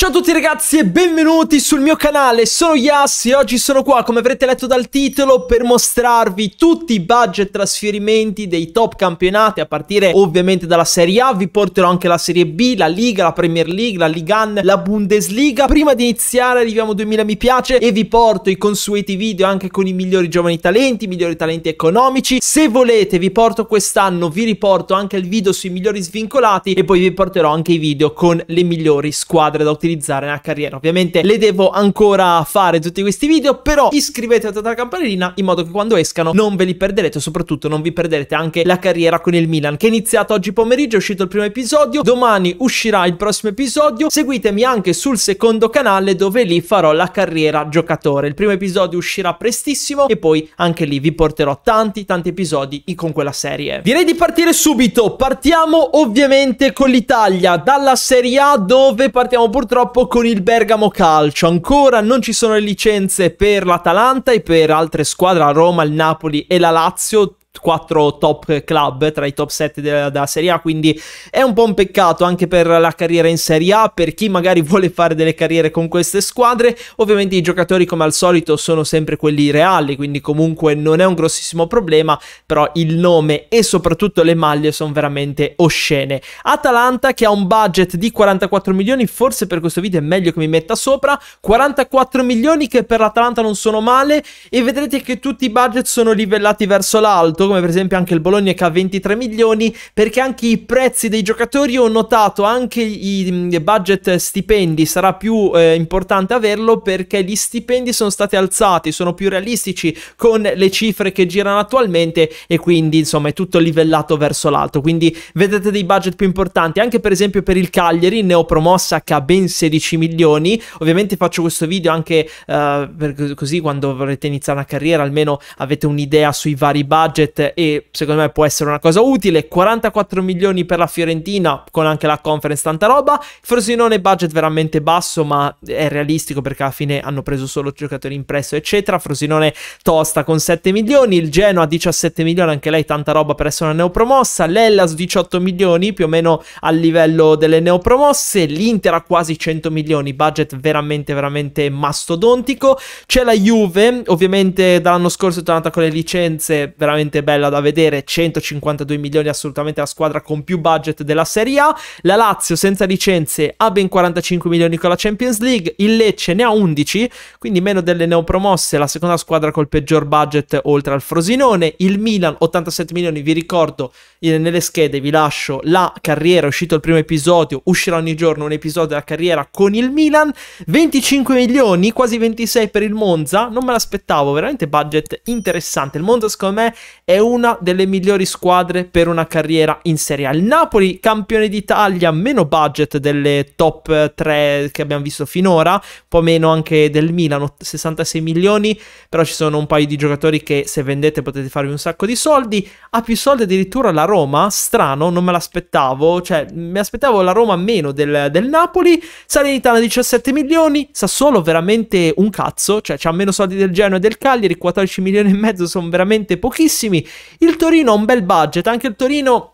Ciao a tutti ragazzi e benvenuti sul mio canale, sono Yas e oggi sono qua come avrete letto dal titolo per mostrarvi tutti i budget trasferimenti dei top campionati a partire ovviamente dalla Serie A, vi porterò anche la Serie B, la Liga, la Premier League, la Ligan, la Bundesliga. Prima di iniziare arriviamo a 2000 mi piace e vi porto i consueti video anche con i migliori giovani talenti, i migliori talenti economici. Se volete vi porto quest'anno, vi riporto anche il video sui migliori svincolati e poi vi porterò anche i video con le migliori squadre da utilizzare utilizzare nella carriera. Ovviamente le devo ancora fare tutti questi video, però iscrivetevi alla campanellina in modo che quando escano non ve li perderete, soprattutto non vi perderete anche la carriera con il Milan che è iniziata oggi pomeriggio, è uscito il primo episodio, domani uscirà il prossimo episodio. Seguitemi anche sul secondo canale dove lì farò la carriera giocatore. Il primo episodio uscirà prestissimo e poi anche lì vi porterò tanti tanti episodi con quella serie. Direi di partire subito. Partiamo ovviamente con l'Italia, dalla Serie A dove partiamo purtroppo purtroppo con il Bergamo Calcio. Ancora non ci sono le licenze per l'Atalanta e per altre squadre, Roma, il Napoli e la Lazio quattro top club tra i top 7 della, della, Serie A, quindi è un po' un peccato anche per la carriera in Serie A, per chi magari vuole fare delle carriere con queste squadre, ovviamente i giocatori come al solito sono sempre quelli reali, quindi comunque non è un grossissimo problema, però il nome e soprattutto le maglie sono veramente oscene. Atalanta che ha un budget di 44 milioni, forse per questo video è meglio che mi metta sopra, 44 milioni che per l'Atalanta non sono male e vedrete che tutti i budget sono livellati verso l'alto, come per esempio anche il Bologna che ha 23 milioni, perché anche i prezzi dei giocatori ho notato, anche i budget stipendi sarà più eh, importante averlo perché gli stipendi sono stati alzati, sono più realistici con le cifre che girano attualmente e quindi insomma è tutto livellato verso l'alto, quindi vedete dei budget più importanti, anche per esempio per il Cagliari, ne ho promossa che ha ben 16 milioni, ovviamente faccio questo video anche eh, così quando vorrete iniziare una carriera almeno avete un'idea sui vari budget budget e secondo me può essere una cosa utile. 44 milioni per la Fiorentina con anche la conference tanta roba. Frosinone budget veramente basso ma è realistico perché alla fine hanno preso solo giocatori in prestito eccetera. Frosinone tosta con 7 milioni, il Genoa 17 milioni, anche lei tanta roba per essere una neopromossa. L'Ellas 18 milioni più o meno a livello delle neopromosse. L'Inter ha quasi 100 milioni, budget veramente veramente mastodontico. C'è la Juve, ovviamente dall'anno scorso è tornata con le licenze veramente veramente bella da vedere, 152 milioni assolutamente la squadra con più budget della Serie A, la Lazio senza licenze ha ben 45 milioni con la Champions League, il Lecce ne ha 11, quindi meno delle neopromosse, la seconda squadra col peggior budget oltre al Frosinone, il Milan 87 milioni, vi ricordo nelle schede vi lascio la carriera, è uscito il primo episodio, uscirà ogni giorno un episodio della carriera con il Milan, 25 milioni, quasi 26 per il Monza, non me l'aspettavo, veramente budget interessante, il Monza secondo me è una delle migliori squadre per una carriera in Serie A. Il Napoli, campione d'Italia, meno budget delle top 3 che abbiamo visto finora, un po' meno anche del Milano, 66 milioni, però ci sono un paio di giocatori che se vendete potete farvi un sacco di soldi. Ha più soldi addirittura la Roma, strano, non me l'aspettavo, cioè mi aspettavo la Roma meno del, del Napoli. Salernitana 17 milioni, Sassuolo veramente un cazzo, cioè ha meno soldi del Genoa e del Cagliari, 14 milioni e mezzo sono veramente pochissimi il Torino ha un bel budget, anche il Torino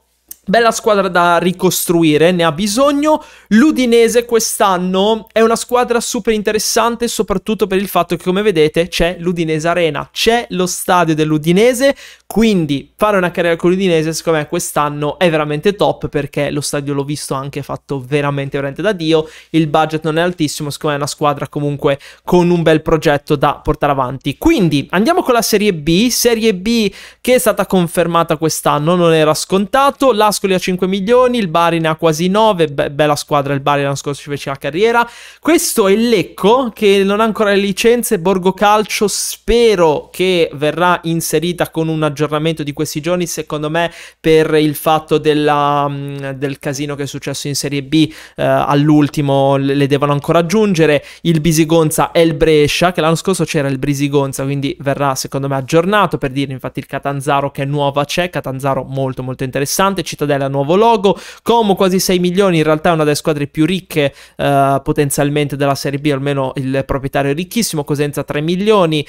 Bella squadra da ricostruire, ne ha bisogno. L'Udinese quest'anno è una squadra super interessante, soprattutto per il fatto che, come vedete, c'è l'Udinese Arena, c'è lo stadio dell'Udinese. Quindi fare una carriera con l'Udinese, secondo me, quest'anno è veramente top perché lo stadio l'ho visto anche fatto veramente, veramente da Dio. Il budget non è altissimo, secondo me è una squadra comunque con un bel progetto da portare avanti. Quindi andiamo con la Serie B, Serie B che è stata confermata quest'anno, non era scontato. La Ascoli ha 5 milioni, il Bari ne ha quasi 9, be bella squadra il Bari l'anno scorso ci fece la carriera. Questo è il Lecco che non ha ancora le licenze, Borgo Calcio spero che verrà inserita con un aggiornamento di questi giorni, secondo me per il fatto della, del casino che è successo in Serie B eh, all'ultimo le devono ancora aggiungere, il Bisigonza e il Brescia, che l'anno scorso c'era il Brisigonza, quindi verrà secondo me aggiornato per dire infatti il Catanzaro che è nuova c'è, Catanzaro molto molto interessante, Città del nuovo logo. Como quasi 6 milioni, in realtà è una delle squadre più ricche eh, potenzialmente della Serie B, almeno il proprietario è ricchissimo, Cosenza 3 milioni.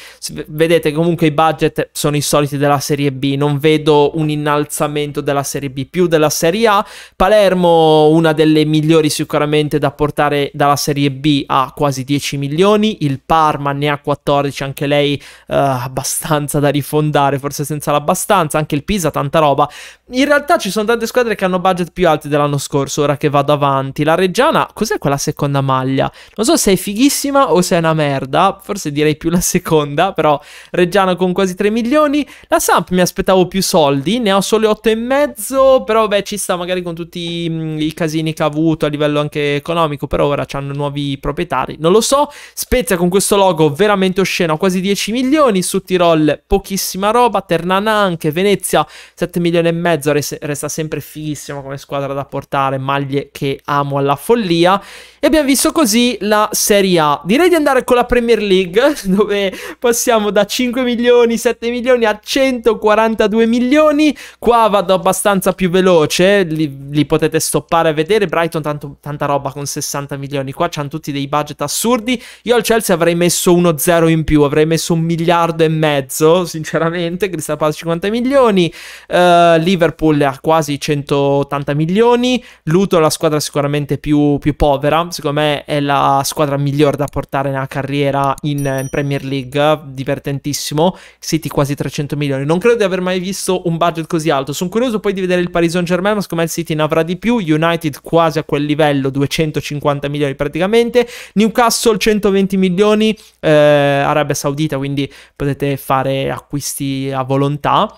Vedete comunque i budget sono i soliti della Serie B, non vedo un innalzamento della Serie B più della Serie A. Palermo una delle migliori sicuramente da portare dalla Serie B a quasi 10 milioni, il Parma ne ha 14, anche lei eh, abbastanza da rifondare, forse senza l'abbastanza, anche il Pisa tanta roba. In realtà ci sono tante le squadre che hanno budget più alti dell'anno scorso, ora che vado avanti. La Reggiana, cos'è quella seconda maglia? Non so se è fighissima o se è una merda, forse direi più la seconda, però Reggiana con quasi 3 milioni. La Samp mi aspettavo più soldi, ne ho solo mezzo, però beh ci sta magari con tutti mh, i casini che ha avuto a livello anche economico, però ora hanno nuovi proprietari, non lo so. Spezia con questo logo veramente osceno, quasi 10 milioni, su Tirol pochissima roba, Ternana anche, Venezia 7 milioni e mezzo, resta sempre sempre fighissimo come squadra da portare, maglie che amo alla follia. E abbiamo visto così la Serie A. Direi di andare con la Premier League, dove passiamo da 5 milioni, 7 milioni a 142 milioni. Qua vado abbastanza più veloce, li, li potete stoppare a vedere. Brighton tanto, tanta roba con 60 milioni. Qua c'hanno tutti dei budget assurdi. Io al Chelsea avrei messo uno zero in più, avrei messo un miliardo e mezzo, sinceramente. Crystal Palace 50 milioni, uh, Liverpool ha quasi 180 milioni. Luto è la squadra sicuramente più, più povera. Secondo me è la squadra migliore da portare nella carriera in, in, Premier League. Divertentissimo. City quasi 300 milioni. Non credo di aver mai visto un budget così alto. Sono curioso poi di vedere il Paris Saint Germain, ma secondo me il City ne avrà di più. United quasi a quel livello, 250 milioni praticamente. Newcastle 120 milioni. Eh, Arabia Saudita, quindi potete fare acquisti a volontà.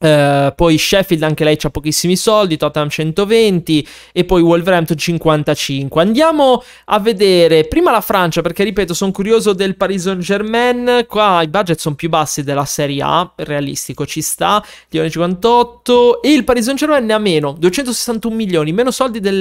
Uh, poi Sheffield anche lei ha pochissimi soldi, Tottenham 120 e poi Wolverhampton 55. Andiamo a vedere prima la Francia perché ripeto sono curioso del Paris Saint Germain, qua i budget sono più bassi della Serie A, realistico ci sta, Lione 58 e il Paris Saint Germain ne ha meno, 261 milioni, meno soldi del,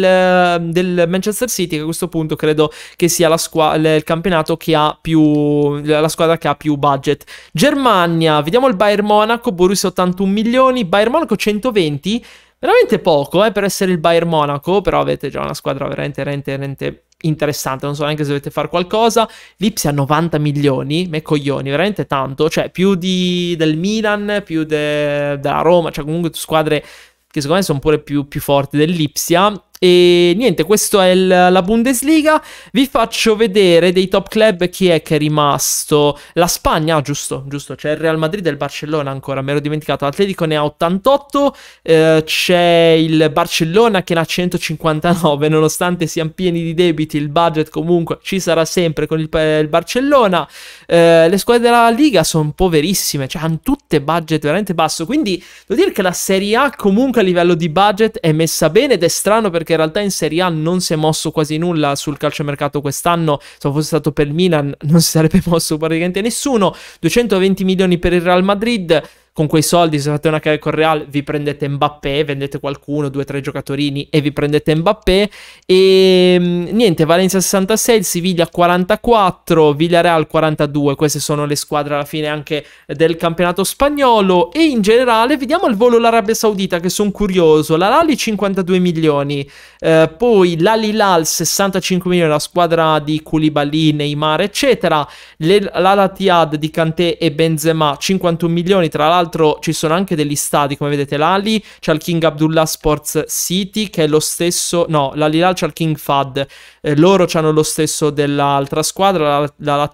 del Manchester City che a questo punto credo che sia il campionato che ha più, la squadra che ha più budget. Germania, vediamo il Bayern Monaco, Borussia 81 milioni milioni, Bayern Monaco 120, veramente poco eh, per essere il Bayern Monaco, però avete già una squadra veramente, veramente, veramente interessante, non so neanche se dovete fare qualcosa. L'Ipsia 90 milioni, me coglioni, veramente tanto, cioè più di, del Milan, più de, della Roma, cioè comunque squadre che secondo me sono pure più, più forti dell'Ipsia e niente, questa è il, la Bundesliga. Vi faccio vedere dei top club chi è che è rimasto. La Spagna, ah, giusto, giusto. C'è il Real Madrid e il Barcellona ancora, me l'ho dimenticato. L'Atletico ne ha 88. Eh, c'è il Barcellona che ne ha 159. Nonostante siano pieni di debiti, il budget comunque ci sarà sempre con il, il Barcellona. Eh, le squadre della Liga sono poverissime, cioè hanno tutte budget veramente basso. Quindi devo dire che la Serie A comunque a livello di budget è messa bene ed è strano perché perché in realtà in Serie A non si è mosso quasi nulla sul calciomercato quest'anno, se fosse stato per il Milan non si sarebbe mosso praticamente nessuno, 220 milioni per il Real Madrid, con quei soldi, se fate una carriera con Real, vi prendete Mbappé, vendete qualcuno, due o tre giocatorini e vi prendete Mbappé. E ehm, niente, Valencia 66, Siviglia 44, Villarreal 42. Queste sono le squadre alla fine anche del campionato spagnolo. E in generale, vediamo il volo l'Arabia Saudita, che sono curioso. La Lali 52 milioni, eh, poi l'Alilal 65 milioni, la squadra di Koulibaly, Neymar, eccetera. L'Al-Atihad di Kanté e Benzema 51 milioni, tra l'altro l'altro ci sono anche degli stadi, come vedete l'Ali, c'è il King Abdullah Sports City che è lo stesso, no, l'Alilal c'è il King Fad, eh, loro hanno lo stesso dell'altra squadra, la, la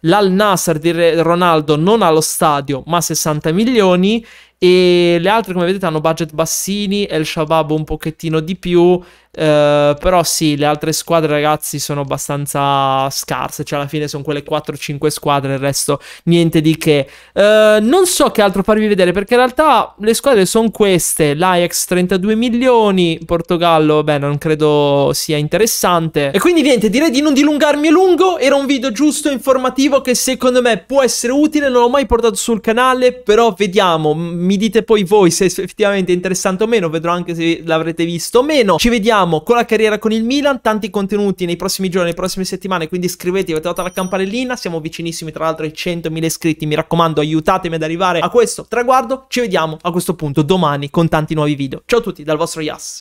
l'Al Nasser di Ronaldo non ha lo stadio ma 60 milioni e le altre come vedete hanno budget bassini, El Shabab un pochettino di più eh, però sì, le altre squadre, ragazzi, sono abbastanza scarse. Cioè, alla fine sono quelle 4-5 squadre, il resto niente di che. Uh, non so che altro farvi vedere, perché in realtà le squadre sono queste. L'Ajax 32 milioni, Portogallo, beh, non credo sia interessante. E quindi niente, direi di non dilungarmi a lungo. Era un video giusto, informativo, che secondo me può essere utile. Non l'ho mai portato sul canale, però vediamo. Mi dite poi voi se effettivamente è interessante o meno. Vedrò anche se l'avrete visto o meno. Ci vediamo usciamo con la carriera con il Milan, tanti contenuti nei prossimi giorni, nelle prossime settimane, quindi iscrivetevi, attivate la campanellina, siamo vicinissimi tra l'altro ai 100.000 iscritti, mi raccomando aiutatemi ad arrivare a questo traguardo, ci vediamo a questo punto domani con tanti nuovi video. Ciao a tutti dal vostro Yas.